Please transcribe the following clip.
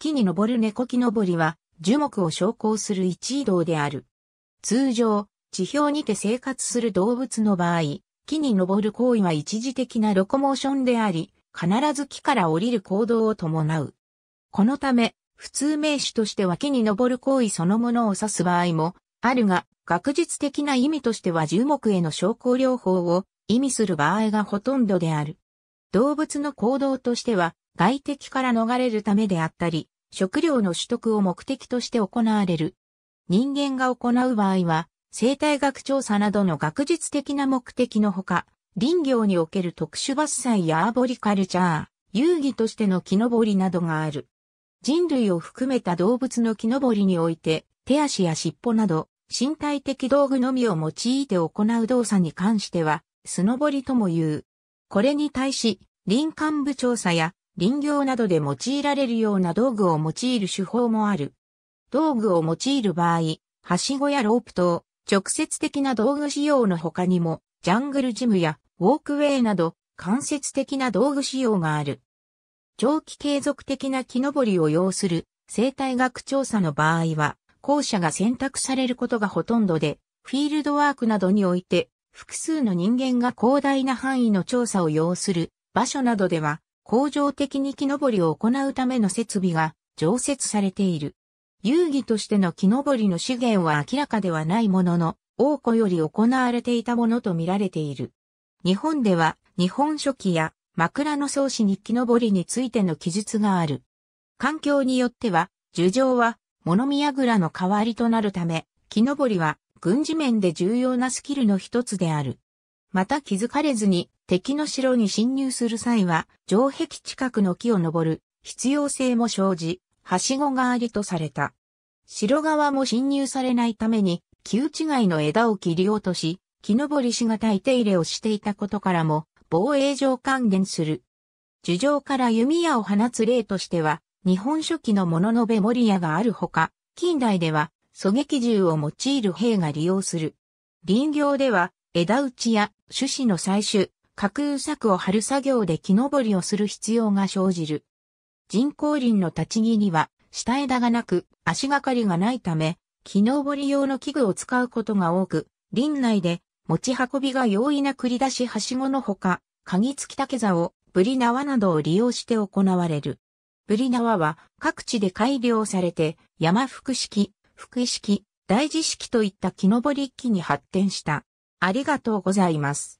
木に登る猫木登りは、樹木を昇降する一移動である。通常、地表にて生活する動物の場合、木に登る行為は一時的なロコモーションであり、必ず木から降りる行動を伴う。このため、普通名詞としては木に登る行為そのものを指す場合もあるが、学術的な意味としては樹木への昇降療法を意味する場合がほとんどである。動物の行動としては、外敵から逃れるためであったり、食料の取得を目的として行われる。人間が行う場合は、生態学調査などの学術的な目的のほか、林業における特殊伐採やアーボリカルチャー、遊戯としての木登りなどがある。人類を含めた動物の木登りにおいて、手足や尻尾など、身体的道具のみを用いて行う動作に関しては、素登りとも言う。これに対し、林間部調査や林業などで用いられるような道具を用いる手法もある。道具を用いる場合、はしごやロープ等、直接的な道具使用の他にも、ジャングルジムやウォークウェイなど、間接的な道具使用がある。長期継続的な木登りを要する生態学調査の場合は、校舎が選択されることがほとんどで、フィールドワークなどにおいて、複数の人間が広大な範囲の調査を要する場所などでは、恒常的に木登りを行うための設備が常設されている。遊戯としての木登りの資源は明らかではないものの、王庫より行われていたものと見られている。日本では、日本書紀や枕草子に木登りについての記述がある。環境によっては、樹上は物見櫓の代わりとなるため、木登りは軍事面で重要なスキルの一つである。また気づかれずに敵の城に侵入する際は、城壁近くの木を登る必要性も生じ、はしごがありとされた。城側も侵入されないために、木内外の枝を切り落とし、木登りしがたい手入れをしていたことからも、防衛上還元する。樹上から弓矢を放つ例としては、日本初期の物のべ守屋があるほか、近代では、狙撃銃を用いる兵が利用する。林業では、枝打ちや種子の採取、架空柵を張る作業で木登りをする必要が生じる。人工林の立ち木には、下枝がなく、足がかりがないため、木登り用の器具を使うことが多く、林内で持ち運びが容易な繰り出しはしごのほか、鍵付き竹竿、ブリ縄などを利用して行われる。ブリ縄は各地で改良されて、山福式、福式、大事式といった木登り機に発展した。ありがとうございます。